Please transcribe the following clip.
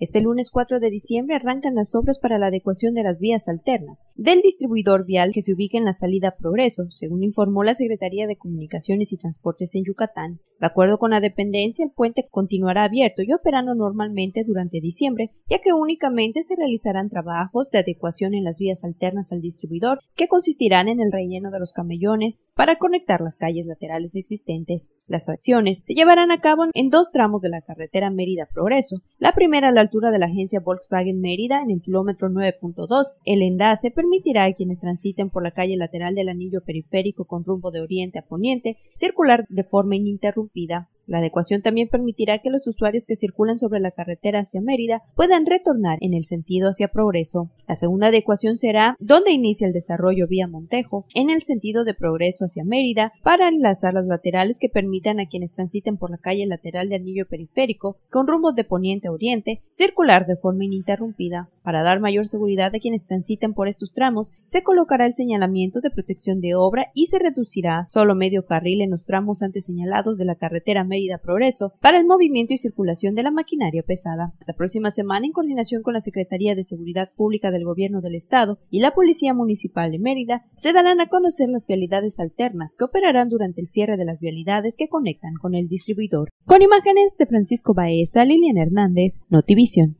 Este lunes 4 de diciembre arrancan las obras para la adecuación de las vías alternas del distribuidor vial que se ubica en la salida Progreso, según informó la Secretaría de Comunicaciones y Transportes en Yucatán. De acuerdo con la dependencia, el puente continuará abierto y operando normalmente durante diciembre, ya que únicamente se realizarán trabajos de adecuación en las vías alternas al distribuidor, que consistirán en el relleno de los camellones para conectar las calles laterales existentes. Las acciones se llevarán a cabo en dos tramos de la carretera Mérida Progreso, la primera de la agencia Volkswagen Mérida en el kilómetro 9.2. El enlace permitirá a quienes transiten por la calle lateral del anillo periférico con rumbo de oriente a poniente circular de forma ininterrumpida la adecuación también permitirá que los usuarios que circulan sobre la carretera hacia Mérida puedan retornar en el sentido hacia Progreso. La segunda adecuación será donde inicia el desarrollo vía Montejo, en el sentido de Progreso hacia Mérida, para enlazar las laterales que permitan a quienes transiten por la calle lateral de anillo periférico con rumbo de poniente a oriente circular de forma ininterrumpida. Para dar mayor seguridad a quienes transiten por estos tramos, se colocará el señalamiento de protección de obra y se reducirá solo medio carril en los tramos antes señalados de la carretera Mérida progreso para el movimiento y circulación de la maquinaria pesada. La próxima semana, en coordinación con la Secretaría de Seguridad Pública del Gobierno del Estado y la Policía Municipal de Mérida, se darán a conocer las vialidades alternas que operarán durante el cierre de las vialidades que conectan con el distribuidor. Con imágenes de Francisco Baeza, Lilian Hernández, Notivision.